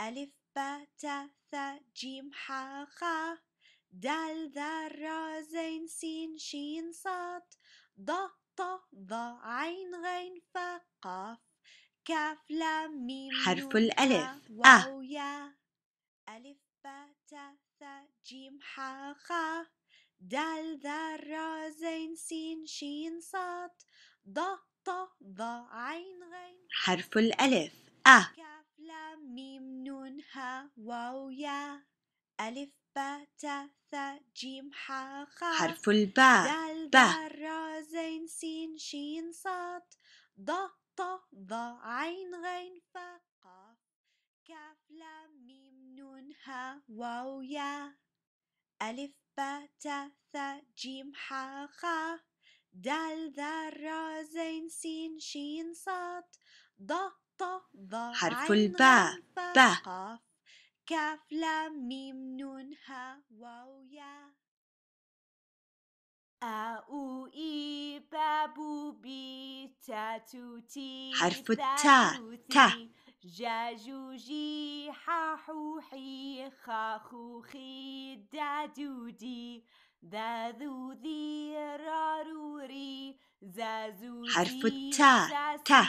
ألف با تا ثا جيم حا خا دال ذا را زين سين شين صاد ضا طا ضا عين غين فا قاف كاف لام ميم حرف الألف أ ألف با تا ثا جيم حا خا دال ذا را زين سين شين صاد ضا طا ضا عين غين حرف الألف أ لام ميم نون ها واو يا ألف با تا ثا جيم حا خا حرف الباء دال با را زين سين شين صاد ض ط ض عين غين فا قاف كاف لام ميم نون ها واو يا ألف با تا ثا جيم حا خا دال ذا را زين سين شين صاد ض حرف الباء باء كاف لام ميم نون ها واو يا حرف التاء تاء جاجوجي حاحوحي خاخوخي دادودي ذاذو ذي راروري زازوزي حرف التاء تا.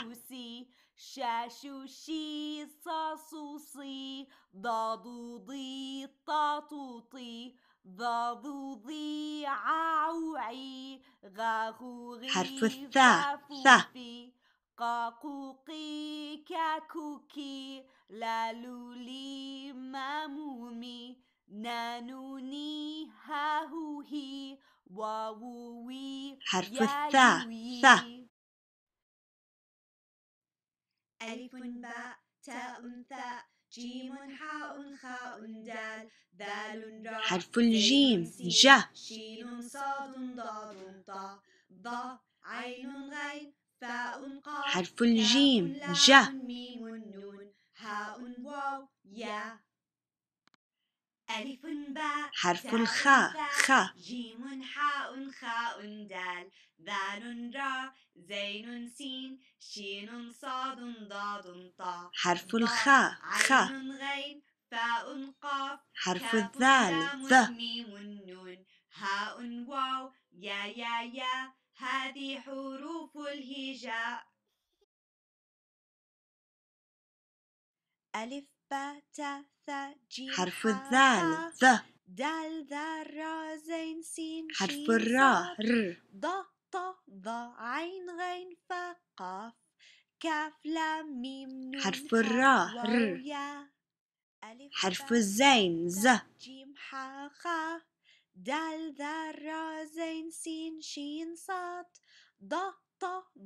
شاشو شي صاصو صي ضادو ضي طا طي ضا ضي ع وعي غا غي حرف الثاء ثاء قاقوقي كاكوكي لالولي مامومي نانوني هاهوهي واووي حرف الثاء ثاء ألف باء تاء ثاء جيم حاء خاء دال دال راء حرف الجيم جا شين صاد ضاد طا ضا عين غين فاء قاف حرف الجيم جا ميم نون هاء واو يا ألف باء حرف الخاء خاء جيم حاء خاء دال ذال را زين سين شين صاد ضاد طاء حرف الخاء خاء غين فاء قاف حرف الذال ذ ميم نون هاء واو يا يا يا هذه حروف الهجاء ألف باء تاء حرف الذال ذ دال ذا را زين سين حرف الراء ر ض ط ض عين غين فا قاف كاف لام ميم نون حرف الراء ر حرف الزين ز جيم ح خ دال ذا را زين سين شين صاد ض ط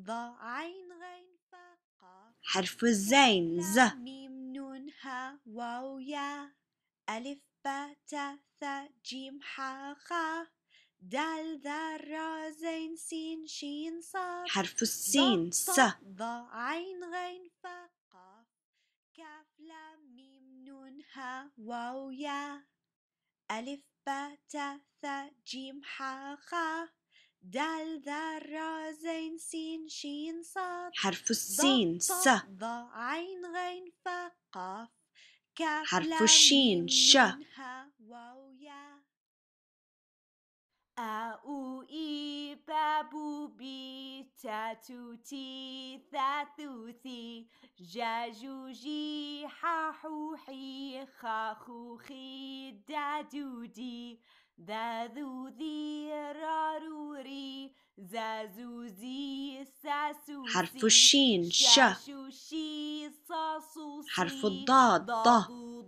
ض عين غين فا قاف حرف الزين ز واو يا ألف با تا ثا جيم حا خا دال ذا را زين سين شين صا حرف السين س ضا عين غين فا قاف كاف لا ميم نون ها واو يا ألف با تا ثا جيم حا خا دال ذا را زين سين شين صاد حرف السين س ضا عين غين فا قاف حرف الشين ش أو إي بابو بي تاتو تي ثاثو ثي جاجو جي حاحو حي خاخو خي دادو دي دادو دي رارو ري زازو زي ساسو حرف الشين شا حرف الضاد ض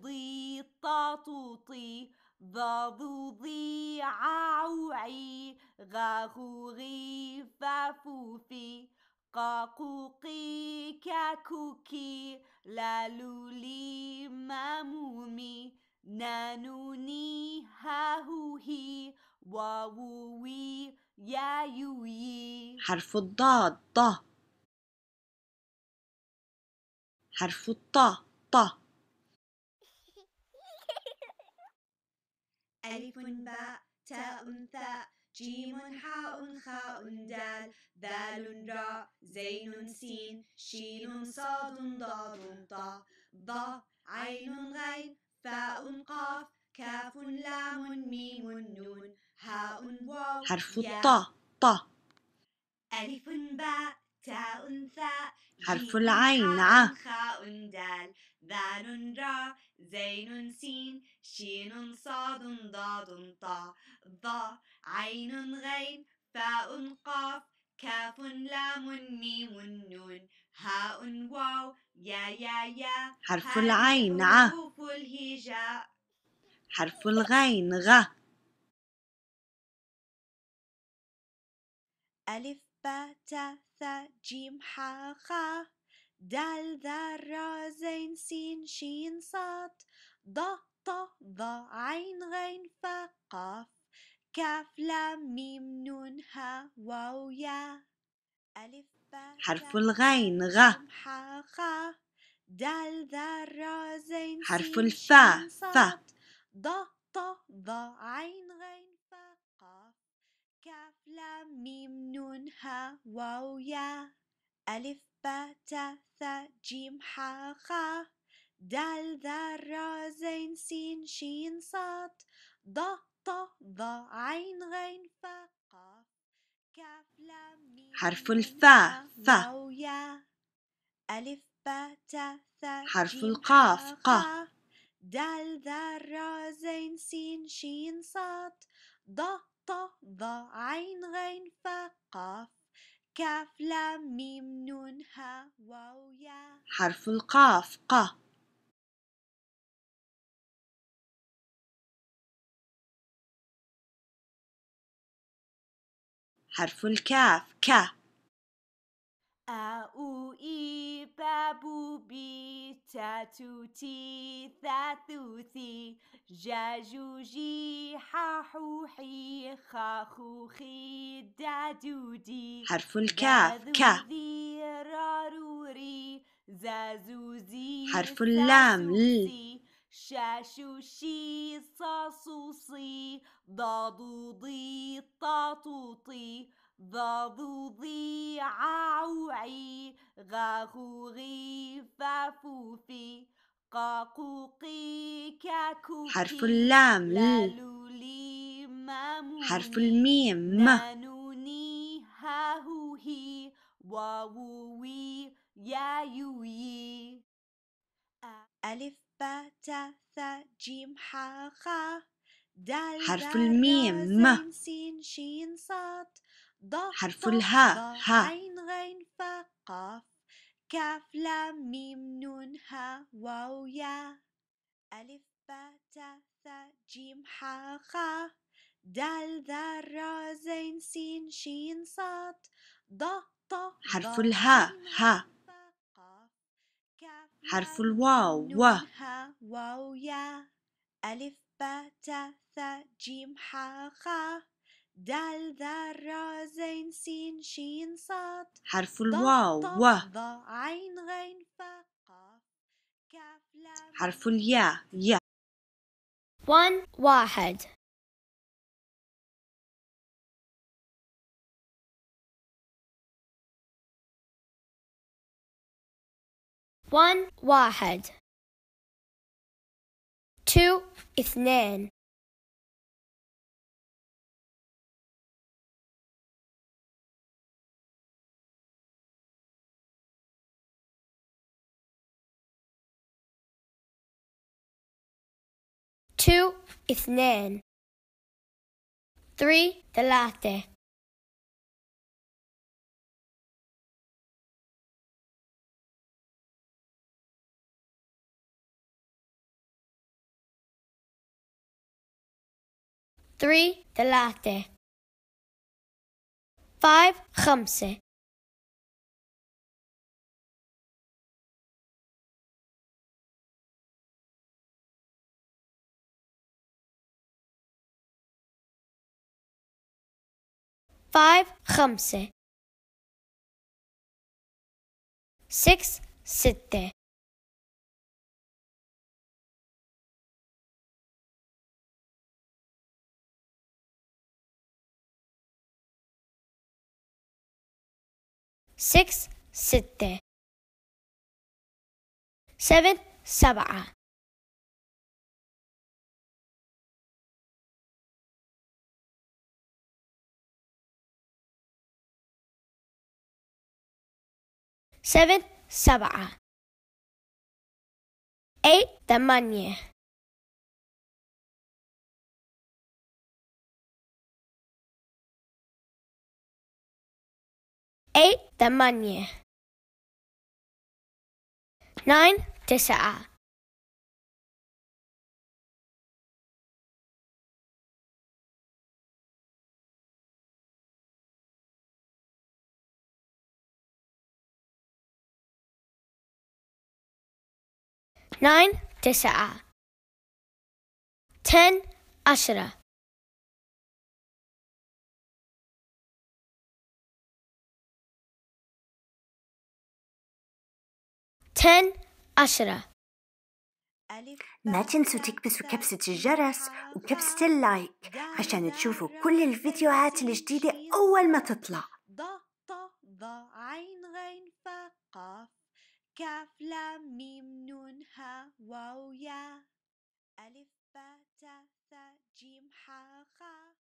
ضي طاطو طي ضاضو ضي عاوعي عي غاخو غي فافو في قاقو قي كاكو لالو لي مامومي نانوني هاهوهي واووي يايوي حرف الضاد ض حرف الطا ط ألف باء تاء ثاء جيم حاء خاء دال ذال راء زين سين شين صاد ضاد طا ض عين غين فاء قاف كاف لام ميم نون هاء واو حرف الطاء طاء ألف باء تاء ثاء حرف العين ع خاء دال ذال را زين سين شين صاد ضاد طاء ضا عين غين فاء قاف كاف لام ميم نون هاء واو يا يا يا حرف العين ع حروف الهجاء حرف الغين غ ألف با تا ثا جيم حا خا دال ذا را زين سين شين صاد ض ط ض عين غين فا قاف كاف لام ميم نون ها واو يا ألف با حرف الغين غ خا دال ذا را زين حرف الفاء فا ض ط ض عين غين فا قاف كاف لام ميم نون ها واو يا ألف با تا ثا جيم حا خا دال ذا را زين سين شين صاد ض ط ض عين غين فا قاف كاف لام حرف الفاء فا ألف باء تاء ثا حرف القاف قا دال ذا را زين سين شين صاد ض ط ض عين غين فا قاف كاف لام ميم نون ها واو يا حرف القاف قا حرف الكاف ك أو إي بابو بي تاتو تي ثاتو ثي جاجو جي حاحو حي خاخو خي دادو دي حرف الكاف ك رارو ري زازو زي حرف اللام ل شاشو شي صاصو صي ضادو ضي طاطو طي ضادو ضي ع عي غا غي فافو في قاقو قي كاكو كو حرف اللام لي مامو حرف الميم ما نوني هاهو هي واو وي يا يو يي ألف تا ثا جيم حا خا دال حرف الميم ما سين شين صاد ض حرف الهاء ها عين غين فا قاف كاف لام ميم نون ها واو يا ألف با تا ثا جيم حا خا دال ذا را زين سين شين صاد ضاد حرف الهاء ها حرف الواو و واو يا ألف با تا ثا جيم حا خا دال ذا را زين سين شين صاد حرف الواو و عين غين فا قاف كاف لا حرف الياء يا 1 واحد 1. واحد 2. اثنين 2. اثنين 3. ثلاثة Three, thalatha. Five, Five, khamsa. Six, sitte. six ستة seven سبعة seven سبعة eight ثمانية ثمانية ناين تسعة ناين تسعة تن عشرة 10 عشرة ما تنسوا تكبسوا كبسة الجرس وكبسة اللايك عشان تشوفوا كل الفيديوهات الجديدة أول ما تطلع ض ط ض عين غين فا قاف كاف لام ميم نون ها واو يا ألف با تا ثا جيم حا خا